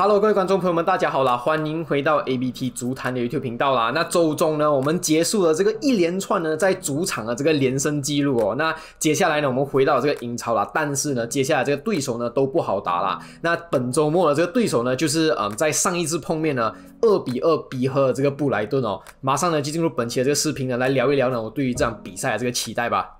Hello，各位观众朋友们，大家好啦！欢迎回到 ABT 足坛的 YouTube 频道啦。那周中呢，我们结束了这个一连串呢在主场的这个连胜记录哦。那接下来呢，我们回到这个英超啦，但是呢，接下来这个对手呢都不好打啦。那本周末的这个对手呢，就是嗯，在上一次碰面呢二比二比和这个布莱顿哦。马上呢就进入本期的这个视频呢，来聊一聊呢我对于这场比赛的这个期待吧。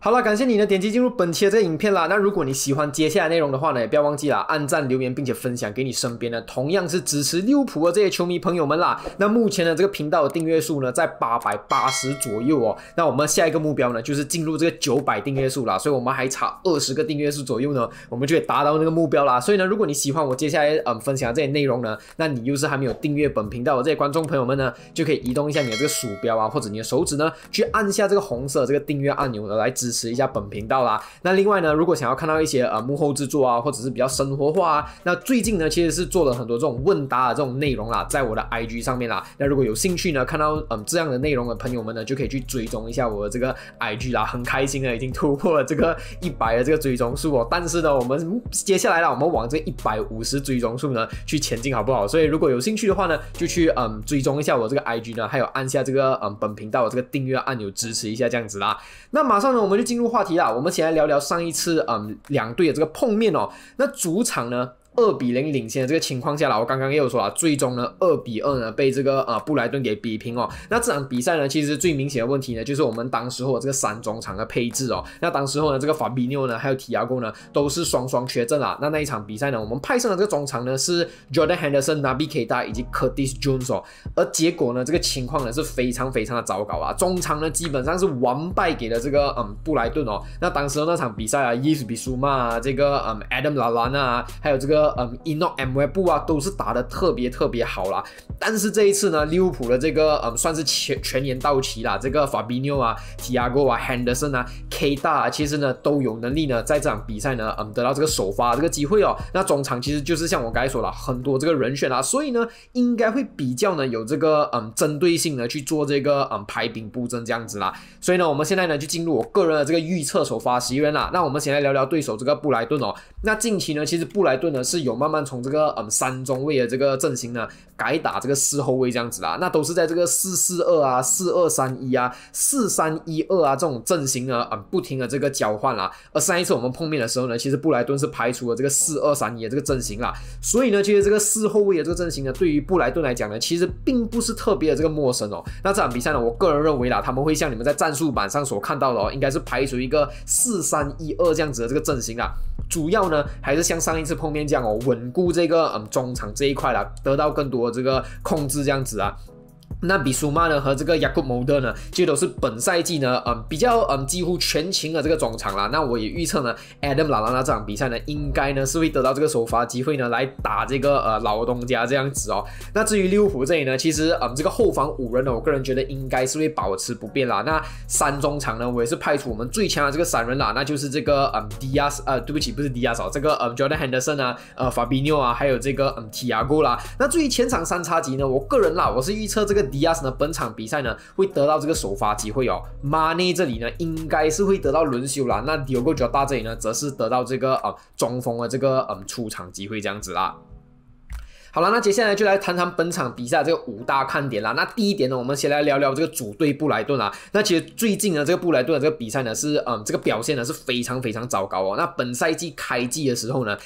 好了，感谢你呢点击进入本期的这影片啦。那如果你喜欢接下来内容的话呢，也不要忘记啦，按赞、留言，并且分享给你身边的同样是支持利物浦的这些球迷朋友们啦。那目前的这个频道的订阅数呢，在八百八十左右哦。那我们下一个目标呢，就是进入这个九百订阅数啦，所以我们还差二十个订阅数左右呢，我们就可以达到那个目标啦。所以呢，如果你喜欢我接下来嗯分享这些内容呢，那你又是还没有订阅本频道的这些观众朋友们呢，就可以移动一下你的这个鼠标啊，或者你的手指呢，去按下这个红色这个订阅按钮呢，来支。支持一下本频道啦。那另外呢，如果想要看到一些呃幕后制作啊，或者是比较生活化啊，那最近呢其实是做了很多这种问答的这种内容啦，在我的 IG 上面啦。那如果有兴趣呢，看到嗯这样的内容的朋友们呢，就可以去追踪一下我的这个 IG 啦。很开心的，已经突破了这个一百的这个追踪数哦。但是呢，我们接下来啦，我们往这一百五十追踪数呢去前进，好不好？所以如果有兴趣的话呢，就去嗯追踪一下我这个 IG 呢，还有按下这个嗯本频道的这个订阅按钮，支持一下这样子啦。那马上呢，我们。就进入话题了，我们先来聊聊上一次，嗯，两队的这个碰面哦。那主场呢？二比零领先的这个情况下了，我刚刚也有说啊，最终呢二比二呢被这个呃布莱顿给比平哦。那这场比赛呢，其实最明显的问题呢，就是我们当时候这个三中场的配置哦。那当时候呢，这个法比纽呢，还有提亚贡呢，都是双双缺阵啊。那那一场比赛呢，我们派上的这个中场呢是 Jordan Henderson、纳比凯达以及 Curtis Jones 哦，而结果呢，这个情况呢是非常非常的糟糕啊。中场呢基本上是完败给了这个嗯布莱顿哦。那当时候那场比赛啊，伊比苏曼啊，这个嗯 Adam l a 拉 a 啊，还有这个。嗯，伊诺 M e 布啊，都是打的特别特别好啦。但是这一次呢，利物浦的这个嗯，算是全全年到期啦，这个法比 o 啊、Tiago 啊、Henderson 啊、K 大，啊，其实呢都有能力呢，在这场比赛呢，嗯，得到这个首发这个机会哦。那中场其实就是像我刚才说了，很多这个人选啊，所以呢，应该会比较呢有这个嗯针对性的去做这个嗯排兵布阵这样子啦。所以呢，我们现在呢就进入我个人的这个预测首发席位啦。那我们先来聊聊对手这个布莱顿哦。那近期呢，其实布莱顿呢是。有慢慢从这个嗯三中卫的这个阵型呢改打这个四后卫这样子啦，那都是在这个四四二啊、四二三一啊、四三一二啊这种阵型呢嗯不停的这个交换啦。而上一次我们碰面的时候呢，其实布莱顿是排除了这个四二三一的这个阵型啦，所以呢，其实这个四后卫的这个阵型呢，对于布莱顿来讲呢，其实并不是特别的这个陌生哦。那这场比赛呢，我个人认为啦，他们会像你们在战术板上所看到的哦，应该是排除一个四三一二这样子的这个阵型啊。主要呢，还是像上一次碰面这样哦，稳固这个嗯中场这一块啦，得到更多这个控制这样子啊。那比苏马呢和这个雅库姆德呢，这都是本赛季呢，嗯，比较嗯几乎全勤的这个中场啦。那我也预测呢，Adam 拉拉那这场比赛呢，应该呢是会得到这个首发机会呢，来打这个呃老东家这样子哦。那至于利物浦这里呢，其实嗯这个后防五人呢，我个人觉得应该是会保持不变啦。那三中场呢，我也是派出我们最强的这个三人啦，那就是这个嗯迪亚呃对不起不是迪亚嫂，这个嗯 Jordan Henderson 啊，呃 Fabio 啊，还有这个嗯 Tia o 啦。那至于前场三叉戟呢，我个人啦，我是预测这个。迪亚斯呢？本场比赛呢会得到这个首发机会哦。马内这里呢应该是会得到轮休啦，那有奥角大达这里呢则是得到这个啊中锋的这个嗯出场机会这样子啦。好了，那接下来就来谈谈本场比赛这个五大看点啦。那第一点呢，我们先来聊聊这个主队布莱顿啊。那其实最近呢这个布莱顿这个比赛呢是啊这个表现呢是非常非常糟糕哦。那本赛季开季的时候呢。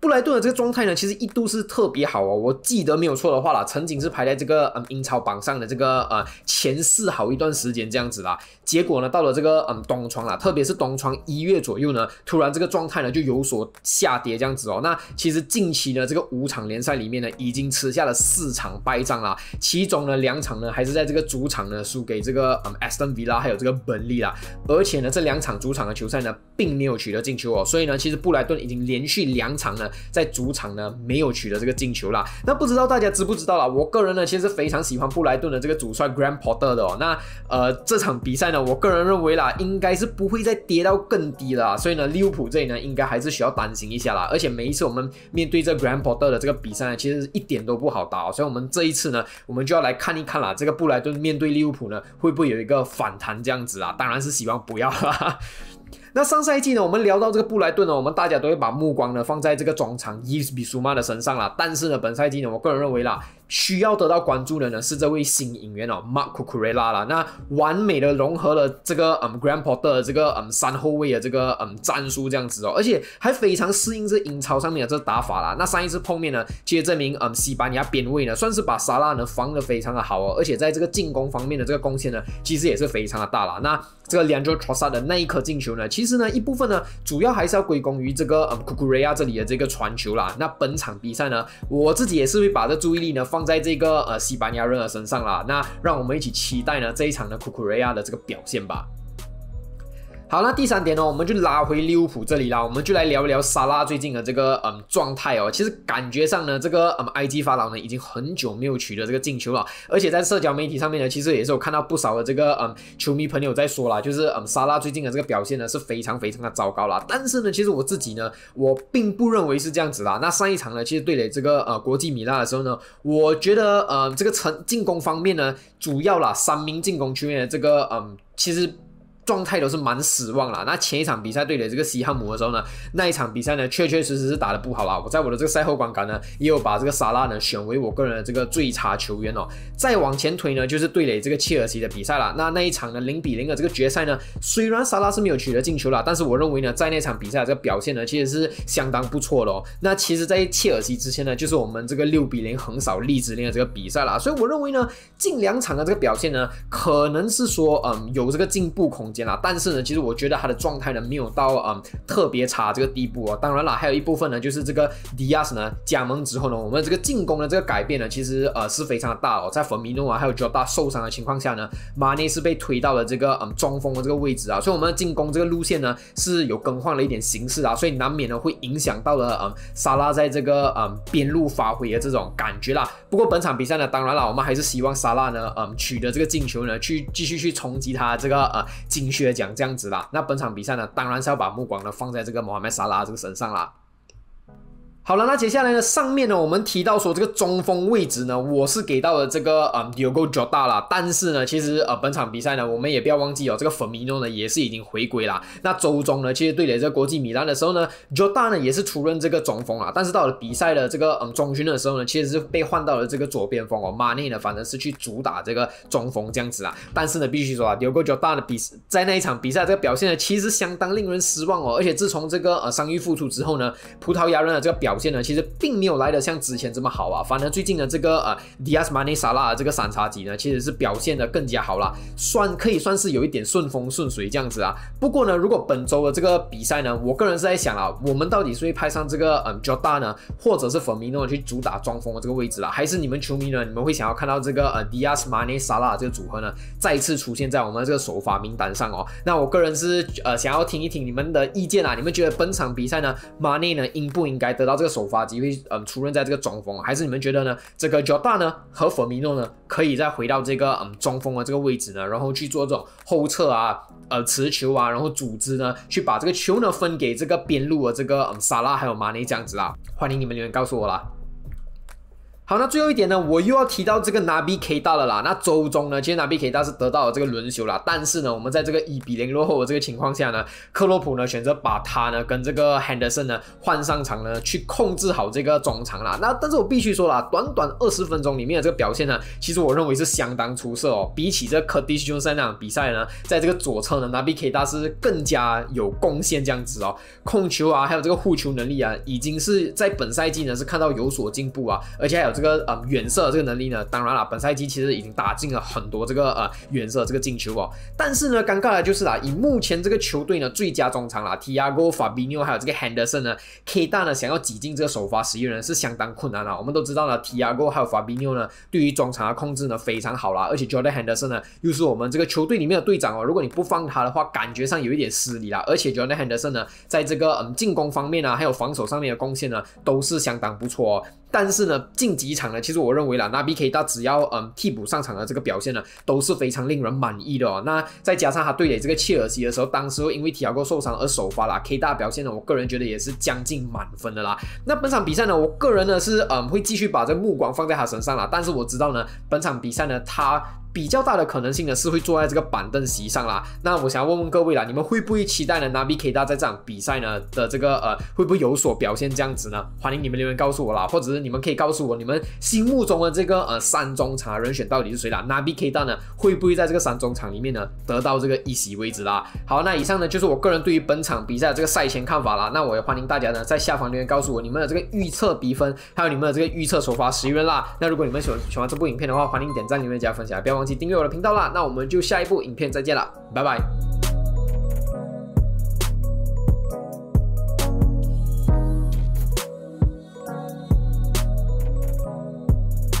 布莱顿的这个状态呢，其实一度是特别好哦。我记得没有错的话啦，曾经是排在这个嗯英超榜上的这个呃前四好一段时间这样子啦。结果呢，到了这个嗯东窗啦，特别是东窗一月左右呢，突然这个状态呢就有所下跌这样子哦。那其实近期呢，这个五场联赛里面呢，已经吃下了四场败仗啦。其中呢，两场呢还是在这个主场呢输给这个嗯 Villa 还有这个本利啦。而且呢，这两场主场的球赛呢，并没有取得进球哦。所以呢，其实布莱顿已经连续两场呢。在主场呢没有取得这个进球啦，那不知道大家知不知道啦？我个人呢其实非常喜欢布莱顿的这个主帅 g r a n d Potter 的哦。那呃这场比赛呢，我个人认为啦，应该是不会再跌到更低了，所以呢利物浦这里呢应该还是需要担心一下啦。而且每一次我们面对这 g r a n d Potter 的这个比赛呢，其实一点都不好打，所以我们这一次呢，我们就要来看一看啦，这个布莱顿面对利物浦呢会不会有一个反弹这样子啊？当然是希望不要啦。那上赛季呢，我们聊到这个布莱顿呢，我们大家都会把目光呢放在这个中场伊比苏马的身上了。但是呢，本赛季呢，我个人认为啦。需要得到关注的呢是这位新演员哦，Mark c u k u r e l a 啦。那完美的融合了这个嗯，Grand Potter 这个嗯，三后卫的这个嗯战术这样子哦，而且还非常适应这英超上面的这打法啦。那上一次碰面呢，其实证明嗯，西班牙边卫呢算是把沙拉呢防得非常的好哦，而且在这个进攻方面的这个贡献呢，其实也是非常的大了。那这个 l i o n o r r s 的那一颗进球呢，其实呢一部分呢，主要还是要归功于这个嗯 c u k u r e l a 这里的这个传球啦。那本场比赛呢，我自己也是会把这注意力呢放。放在这个呃西班牙人儿身上了，那让我们一起期待呢这一场的库库瑞亚的这个表现吧。好，那第三点呢，我们就拉回利物浦这里啦，我们就来聊一聊莎拉最近的这个嗯状态哦。其实感觉上呢，这个嗯，IG 法老呢已经很久没有取得这个进球了，而且在社交媒体上面呢，其实也是有看到不少的这个嗯球迷朋友在说啦，就是嗯莎拉最近的这个表现呢是非常非常的糟糕啦。但是呢，其实我自己呢，我并不认为是这样子啦。那上一场呢，其实对垒这个呃国际米兰的时候呢，我觉得呃这个成进攻方面呢，主要啦三名进攻球员的这个嗯其实。状态都是蛮失望了。那前一场比赛对垒这个西汉姆的时候呢，那一场比赛呢，确确实实是打的不好啦。我在我的这个赛后观感呢，也有把这个萨拉呢选为我个人的这个最差球员哦。再往前推呢，就是对垒这个切尔西的比赛了。那那一场呢，零比零的这个决赛呢，虽然萨拉是没有取得进球了，但是我认为呢，在那场比赛这个表现呢，其实是相当不错的哦。那其实，在切尔西之前呢，就是我们这个六比零横扫利兹联的这个比赛了。所以我认为呢，近两场的这个表现呢，可能是说，嗯，有这个进步空间。但是呢，其实我觉得他的状态呢没有到嗯特别差这个地步啊。当然了，还有一部分呢，就是这个迪亚斯呢加盟之后呢，我们这个进攻的这个改变呢，其实呃是非常的大哦。在冯米诺啊还有 J 罗受伤的情况下呢，马内是被推到了这个嗯中锋的这个位置啊，所以我们的进攻这个路线呢是有更换了一点形式啊，所以难免呢会影响到了嗯沙拉在这个嗯边路发挥的这种感觉啦。不过本场比赛呢，当然了，我们还是希望沙拉呢嗯取得这个进球呢，去继续去冲击他这个呃进。学讲这样子啦，那本场比赛呢，当然是要把目光呢放在这个摩哈梅沙拉这个身上啦。好了，那接下来呢？上面呢，我们提到说这个中锋位置呢，我是给到了这个，Diogo j o t 大了。但是呢，其实呃，本场比赛呢，我们也不要忘记哦，这个粉 n 诺呢也是已经回归啦。那周中呢，其实对垒这个国际米兰的时候呢，t 大呢也是出任这个中锋啊。但是到了比赛的这个嗯中旬的时候呢，其实是被换到了这个左边锋哦。马内呢反正是去主打这个中锋这样子啊。但是呢，必须说啊，o j o t 大的比在那一场比赛，这个表现呢其实相当令人失望哦。而且自从这个呃伤愈复出之后呢，葡萄牙人的这个表现呢，其实并没有来的像之前这么好啊。反而最近的这个呃 d i a s m a n e Sala 这个三叉戟呢，其实是表现的更加好了，算可以算是有一点顺风顺水这样子啊。不过呢，如果本周的这个比赛呢，我个人是在想啊，我们到底是会派上这个嗯，Jota 呢，或者是 f e r n o 去主打中锋的这个位置啊，还是你们球迷呢，你们会想要看到这个呃 d i a s m a n e Sala 这个组合呢，再次出现在我们这个首发名单上哦？那我个人是呃，想要听一听你们的意见啊，你们觉得本场比赛呢，Mani 呢，应不应该得到这个？首发机会，嗯，出任在这个中锋，还是你们觉得呢？这个乔巴呢和弗米诺呢，可以再回到这个嗯中锋的这个位置呢，然后去做这种后撤啊，呃，持球啊，然后组织呢，去把这个球呢分给这个边路的这个嗯萨拉还有马内这样子啊，欢迎你们，留言告诉我啦。好，那最后一点呢，我又要提到这个纳比 K 大了啦。那周中呢，其实纳比 K 大是得到了这个轮休啦，但是呢，我们在这个一比零落后这个情况下呢，克洛普呢选择把他呢跟这个 Henderson 呢换上场呢，去控制好这个中场啦。那但是我必须说啦，短短二十分钟里面的这个表现呢，其实我认为是相当出色哦。比起这卡迪逊森那场比赛呢，在这个左侧呢，纳比 K 大是更加有贡献这样子哦，控球啊，还有这个护球能力啊，已经是在本赛季呢是看到有所进步啊，而且还有。这这个呃远射这个能力呢，当然了，本赛季其实已经打进了很多这个呃远射这个进球哦。但是呢，尴尬的就是啊，以目前这个球队呢最佳中场啦 t i a g o f a b i o 还有这个 Handerson 呢，K 大呢想要挤进这个首发十一人是相当困难了。我们都知道呢 t i a g o 还有 f a b i o 呢，对于中场的控制呢非常好啦，而且 Jordan Henderson 呢又是我们这个球队里面的队长哦。如果你不放他的话，感觉上有一点失礼啦。而且 Jordan Henderson 呢，在这个嗯进攻方面啊，还有防守上面的贡献呢，都是相当不错。哦。但是呢，晋级场呢，其实我认为啦，那 BK 大只要嗯替补上场的这个表现呢，都是非常令人满意的哦。那再加上他对垒这个切尔西的时候，当时因为体阿哥受伤而首发啦 k 大表现呢，我个人觉得也是将近满分的啦。那本场比赛呢，我个人呢是嗯会继续把这目光放在他身上啦，但是我知道呢，本场比赛呢他。比较大的可能性呢是会坐在这个板凳席上啦。那我想要问问各位啦，你们会不会期待呢？拿 i K 大在这场比赛呢的这个呃，会不会有所表现这样子呢？欢迎你们留言告诉我啦，或者是你们可以告诉我你们心目中的这个呃三中场人选到底是谁啦？拿 i K 大呢会不会在这个三中场里面呢得到这个一席位置啦？好，那以上呢就是我个人对于本场比赛的这个赛前看法啦。那我也欢迎大家呢在下方留言告诉我你们的这个预测比分，还有你们的这个预测首发十人啦。那如果你们喜欢喜欢这部影片的话，欢迎点赞、留言、加分享，不要。忘记订阅我的频道啦，那我们就下一部影片再见了，拜拜。